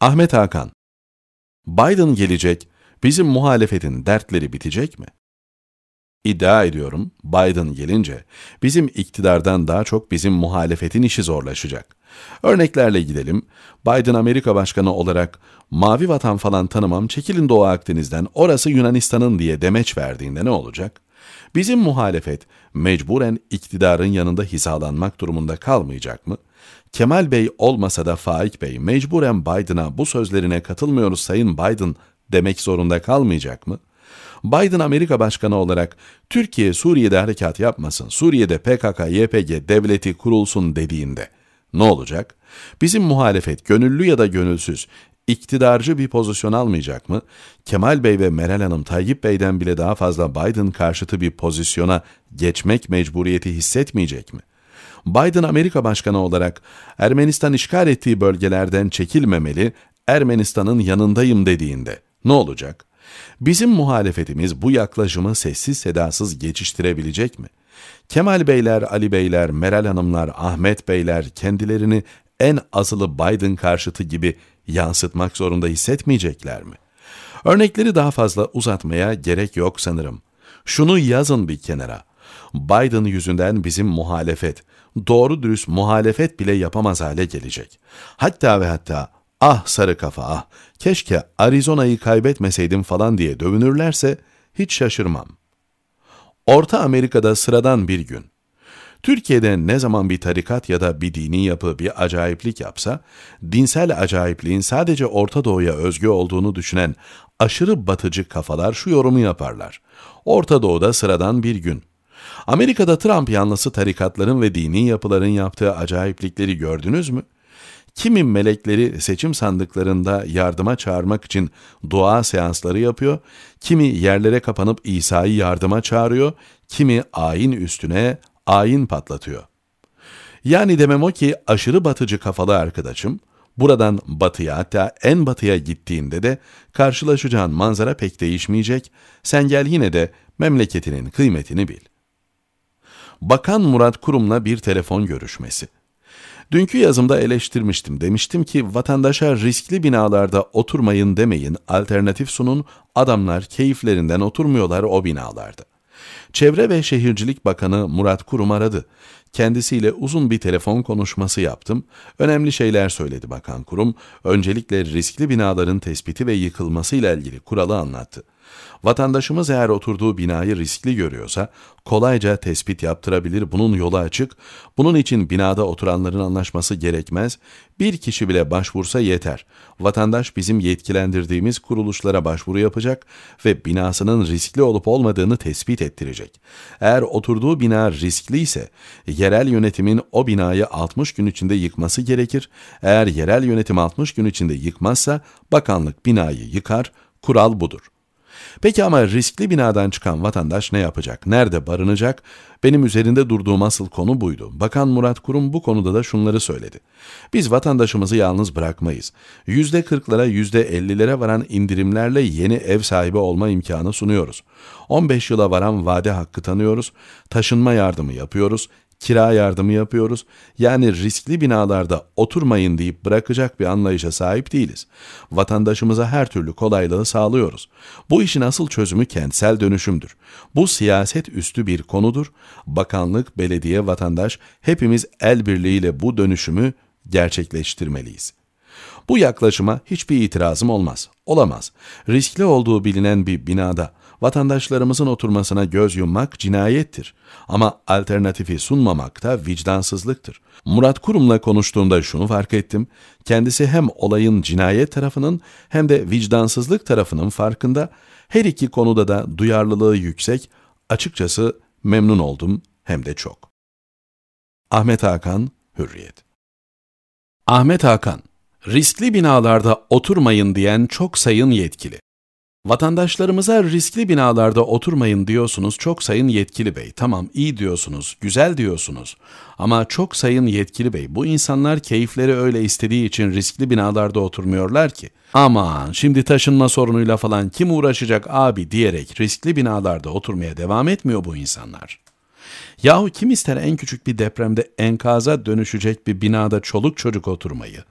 Ahmet Hakan Biden gelecek, bizim muhalefetin dertleri bitecek mi? İddia ediyorum Biden gelince bizim iktidardan daha çok bizim muhalefetin işi zorlaşacak. Örneklerle gidelim. Biden Amerika Başkanı olarak mavi vatan falan tanımam çekilin Doğu Akdeniz'den orası Yunanistan'ın diye demeç verdiğinde ne olacak? Bizim muhalefet mecburen iktidarın yanında hizalanmak durumunda kalmayacak mı? Kemal Bey olmasa da Faik Bey mecburen Biden'a bu sözlerine katılmıyoruz Sayın Biden demek zorunda kalmayacak mı? Biden Amerika Başkanı olarak Türkiye Suriye'de harekat yapmasın, Suriye'de PKK-YPG devleti kurulsun dediğinde ne olacak? Bizim muhalefet gönüllü ya da gönülsüz iktidarcı bir pozisyon almayacak mı? Kemal Bey ve Meral Hanım Tayyip Bey'den bile daha fazla Biden karşıtı bir pozisyona geçmek mecburiyeti hissetmeyecek mi?'' Biden Amerika Başkanı olarak Ermenistan işgal ettiği bölgelerden çekilmemeli, Ermenistan'ın yanındayım dediğinde ne olacak? Bizim muhalefetimiz bu yaklaşımı sessiz sedasız geçiştirebilecek mi? Kemal Beyler, Ali Beyler, Meral Hanımlar, Ahmet Beyler kendilerini en azılı Biden karşıtı gibi yansıtmak zorunda hissetmeyecekler mi? Örnekleri daha fazla uzatmaya gerek yok sanırım. Şunu yazın bir kenara. Biden yüzünden bizim muhalefet doğru dürüst muhalefet bile yapamaz hale gelecek. Hatta ve hatta ah sarı kafa ah keşke Arizona'yı kaybetmeseydim falan diye dövünürlerse hiç şaşırmam. Orta Amerika'da sıradan bir gün. Türkiye'de ne zaman bir tarikat ya da bir dini yapı bir acayiplik yapsa, dinsel acayipliğin sadece Orta Doğu'ya özgü olduğunu düşünen aşırı batıcı kafalar şu yorumu yaparlar. Orta Doğu'da sıradan bir gün. Amerika'da Trump yanlısı tarikatların ve dini yapıların yaptığı acayiplikleri gördünüz mü? Kimi melekleri seçim sandıklarında yardıma çağırmak için dua seansları yapıyor, kimi yerlere kapanıp İsa'yı yardıma çağırıyor, kimi ayin üstüne ayin patlatıyor. Yani demem o ki aşırı batıcı kafalı arkadaşım, buradan batıya hatta en batıya gittiğinde de karşılaşacağın manzara pek değişmeyecek, sen gel yine de memleketinin kıymetini bil. Bakan Murat Kurum'la bir telefon görüşmesi. Dünkü yazımda eleştirmiştim. Demiştim ki vatandaşa riskli binalarda oturmayın demeyin, alternatif sunun, adamlar keyiflerinden oturmuyorlar o binalarda. Çevre ve Şehircilik Bakanı Murat Kurum aradı. Kendisiyle uzun bir telefon konuşması yaptım. Önemli şeyler söyledi Bakan Kurum. Öncelikle riskli binaların tespiti ve yıkılmasıyla ilgili kuralı anlattı. Vatandaşımız eğer oturduğu binayı riskli görüyorsa kolayca tespit yaptırabilir, bunun yolu açık. Bunun için binada oturanların anlaşması gerekmez. Bir kişi bile başvursa yeter. Vatandaş bizim yetkilendirdiğimiz kuruluşlara başvuru yapacak ve binasının riskli olup olmadığını tespit ettirecek. Eğer oturduğu bina riskli ise yerel yönetimin o binayı 60 gün içinde yıkması gerekir. Eğer yerel yönetim 60 gün içinde yıkmazsa bakanlık binayı yıkar. Kural budur. Peki ama riskli binadan çıkan vatandaş ne yapacak? Nerede barınacak? Benim üzerinde durduğum asıl konu buydu. Bakan Murat Kurum bu konuda da şunları söyledi. Biz vatandaşımızı yalnız bırakmayız. %40'lara %50'lere varan indirimlerle yeni ev sahibi olma imkanı sunuyoruz. 15 yıla varan vade hakkı tanıyoruz. Taşınma yardımı yapıyoruz kira yardımı yapıyoruz. Yani riskli binalarda oturmayın deyip bırakacak bir anlayışa sahip değiliz. Vatandaşımıza her türlü kolaylığı sağlıyoruz. Bu işin asıl çözümü kentsel dönüşümdür. Bu siyaset üstü bir konudur. Bakanlık, belediye, vatandaş hepimiz el birliğiyle bu dönüşümü gerçekleştirmeliyiz. Bu yaklaşıma hiçbir itirazım olmaz. Olamaz. Riskli olduğu bilinen bir binada vatandaşlarımızın oturmasına göz yummak cinayettir. Ama alternatifi sunmamak da vicdansızlıktır. Murat Kurum'la konuştuğumda şunu fark ettim. Kendisi hem olayın cinayet tarafının hem de vicdansızlık tarafının farkında. Her iki konuda da duyarlılığı yüksek. Açıkçası memnun oldum hem de çok. Ahmet Hakan, Hürriyet Ahmet Hakan, riskli binalarda oturmayın diyen çok sayın yetkili. Vatandaşlarımıza riskli binalarda oturmayın diyorsunuz çok sayın yetkili bey. Tamam iyi diyorsunuz, güzel diyorsunuz. Ama çok sayın yetkili bey bu insanlar keyifleri öyle istediği için riskli binalarda oturmuyorlar ki. Aman şimdi taşınma sorunuyla falan kim uğraşacak abi diyerek riskli binalarda oturmaya devam etmiyor bu insanlar. Yahu kim ister en küçük bir depremde enkaza dönüşecek bir binada çoluk çocuk oturmayı?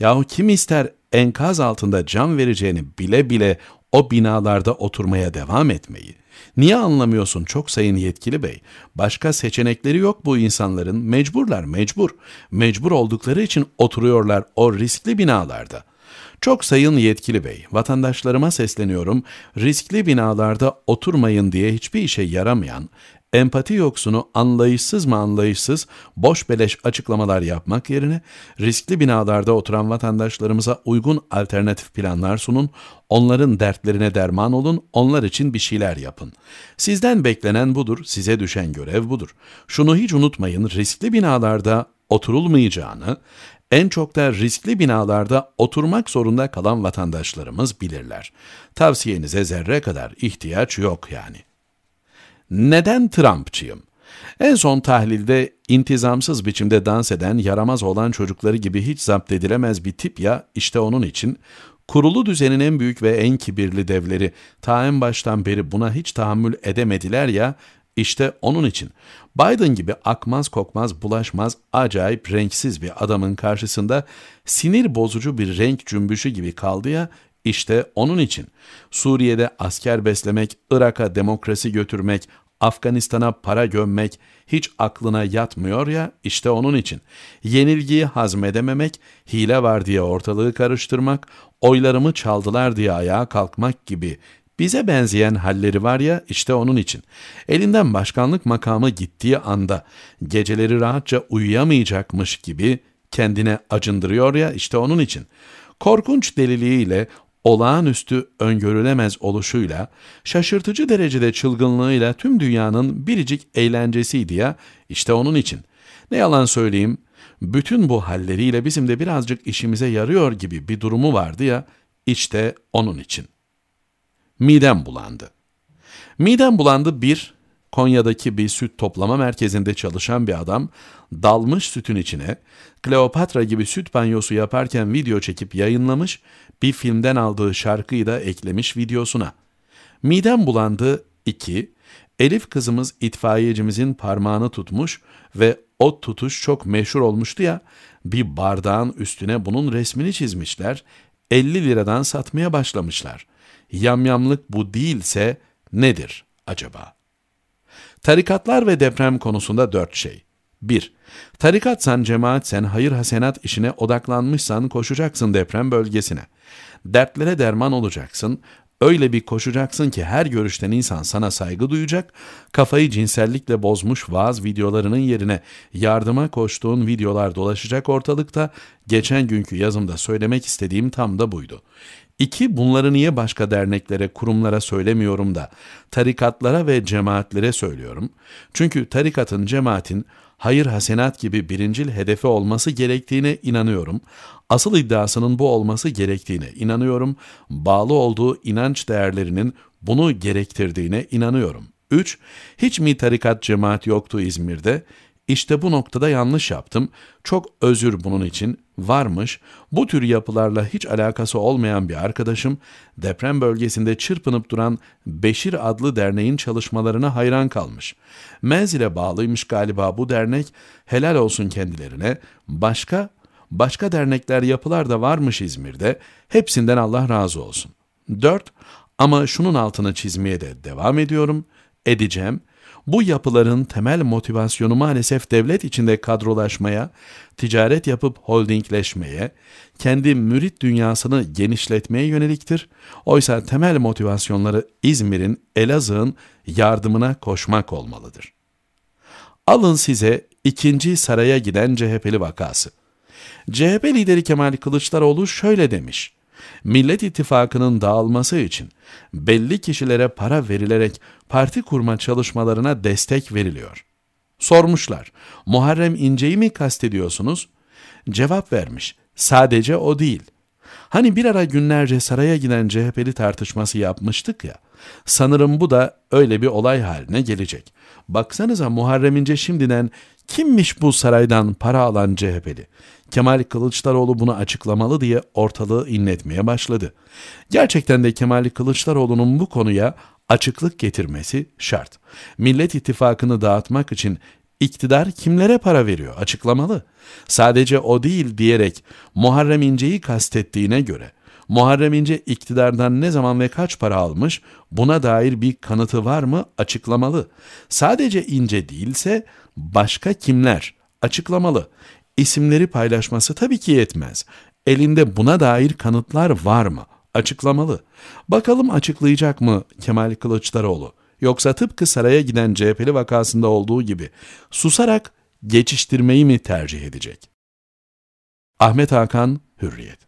Yahu kim ister enkaz altında can vereceğini bile bile o binalarda oturmaya devam etmeyi. Niye anlamıyorsun çok sayın yetkili bey? Başka seçenekleri yok bu insanların. Mecburlar mecbur. Mecbur oldukları için oturuyorlar o riskli binalarda.'' Çok sayın yetkili bey, vatandaşlarıma sesleniyorum, riskli binalarda oturmayın diye hiçbir işe yaramayan, empati yoksunu anlayışsız mı anlayışsız boş beleş açıklamalar yapmak yerine riskli binalarda oturan vatandaşlarımıza uygun alternatif planlar sunun, onların dertlerine derman olun, onlar için bir şeyler yapın. Sizden beklenen budur, size düşen görev budur. Şunu hiç unutmayın, riskli binalarda oturulmayacağını, en çok da riskli binalarda oturmak zorunda kalan vatandaşlarımız bilirler. Tavsiyenize zerre kadar ihtiyaç yok yani. Neden Trumpçıyım? En son tahlilde intizamsız biçimde dans eden, yaramaz olan çocukları gibi hiç zapt edilemez bir tip ya, işte onun için Kurulu düzenin en büyük ve en kibirli devleri ta en baştan beri buna hiç tahammül edemediler ya, işte onun için Biden gibi akmaz kokmaz bulaşmaz acayip renksiz bir adamın karşısında sinir bozucu bir renk cümbüşü gibi kaldı ya işte onun için Suriye'de asker beslemek, Irak'a demokrasi götürmek, Afganistan'a para gömmek hiç aklına yatmıyor ya işte onun için. Yenilgiyi hazmedememek, hile var diye ortalığı karıştırmak, oylarımı çaldılar diye ayağa kalkmak gibi bize benzeyen halleri var ya işte onun için. Elinden başkanlık makamı gittiği anda geceleri rahatça uyuyamayacakmış gibi kendine acındırıyor ya işte onun için. Korkunç deliliğiyle olağanüstü öngörülemez oluşuyla, şaşırtıcı derecede çılgınlığıyla tüm dünyanın biricik eğlencesiydi ya, işte onun için. Ne yalan söyleyeyim, bütün bu halleriyle bizim de birazcık işimize yarıyor gibi bir durumu vardı ya, işte onun için.'' Midem bulandı. Midem bulandı bir, Konya'daki bir süt toplama merkezinde çalışan bir adam dalmış sütün içine Kleopatra gibi süt banyosu yaparken video çekip yayınlamış, bir filmden aldığı şarkıyı da eklemiş videosuna. Midem bulandı 2. Elif kızımız itfaiyecimizin parmağını tutmuş ve o tutuş çok meşhur olmuştu ya, bir bardağın üstüne bunun resmini çizmişler, 50 liradan satmaya başlamışlar.'' yamyamlık bu değilse nedir acaba? Tarikatlar ve deprem konusunda dört şey. 1. Tarikatsan, cemaatsen, hayır hasenat işine odaklanmışsan koşacaksın deprem bölgesine. Dertlere derman olacaksın, Öyle bir koşacaksın ki her görüşten insan sana saygı duyacak, kafayı cinsellikle bozmuş vaaz videolarının yerine yardıma koştuğun videolar dolaşacak ortalıkta, geçen günkü yazımda söylemek istediğim tam da buydu. İki, bunları niye başka derneklere, kurumlara söylemiyorum da tarikatlara ve cemaatlere söylüyorum. Çünkü tarikatın, cemaatin hayır hasenat gibi birincil hedefi olması gerektiğine inanıyorum. Asıl iddiasının bu olması gerektiğine inanıyorum. Bağlı olduğu inanç değerlerinin bunu gerektirdiğine inanıyorum. 3. Hiç mi tarikat cemaat yoktu İzmir'de? İşte bu noktada yanlış yaptım. Çok özür bunun için varmış. Bu tür yapılarla hiç alakası olmayan bir arkadaşım deprem bölgesinde çırpınıp duran Beşir adlı derneğin çalışmalarına hayran kalmış. Menzile bağlıymış galiba bu dernek. Helal olsun kendilerine. Başka başka dernekler yapılar da varmış İzmir'de. Hepsinden Allah razı olsun. 4. Ama şunun altını çizmeye de devam ediyorum. Edeceğim. Bu yapıların temel motivasyonu maalesef devlet içinde kadrolaşmaya, ticaret yapıp holdingleşmeye, kendi mürit dünyasını genişletmeye yöneliktir. Oysa temel motivasyonları İzmir'in, Elazığ'ın yardımına koşmak olmalıdır. Alın size ikinci saraya giden CHP'li vakası. CHP lideri Kemal Kılıçdaroğlu şöyle demiş. Millet İttifakı'nın dağılması için belli kişilere para verilerek parti kurma çalışmalarına destek veriliyor. Sormuşlar, Muharrem İnce'yi mi kastediyorsunuz? Cevap vermiş, sadece o değil. Hani bir ara günlerce saraya giden CHP'li tartışması yapmıştık ya, sanırım bu da öyle bir olay haline gelecek. Baksanıza Muharrem İnce şimdiden Kimmiş bu saraydan para alan CHP'li? Kemal Kılıçdaroğlu bunu açıklamalı diye ortalığı inletmeye başladı. Gerçekten de Kemal Kılıçdaroğlu'nun bu konuya açıklık getirmesi şart. Millet ittifakını dağıtmak için iktidar kimlere para veriyor açıklamalı. Sadece o değil diyerek Muharrem İnce'yi kastettiğine göre Muharrem İnce iktidardan ne zaman ve kaç para almış buna dair bir kanıtı var mı açıklamalı. Sadece İnce değilse başka kimler açıklamalı. İsimleri paylaşması tabii ki yetmez. Elinde buna dair kanıtlar var mı? Açıklamalı. Bakalım açıklayacak mı Kemal Kılıçdaroğlu? Yoksa tıpkı saraya giden CHP'li vakasında olduğu gibi susarak geçiştirmeyi mi tercih edecek? Ahmet Hakan, Hürriyet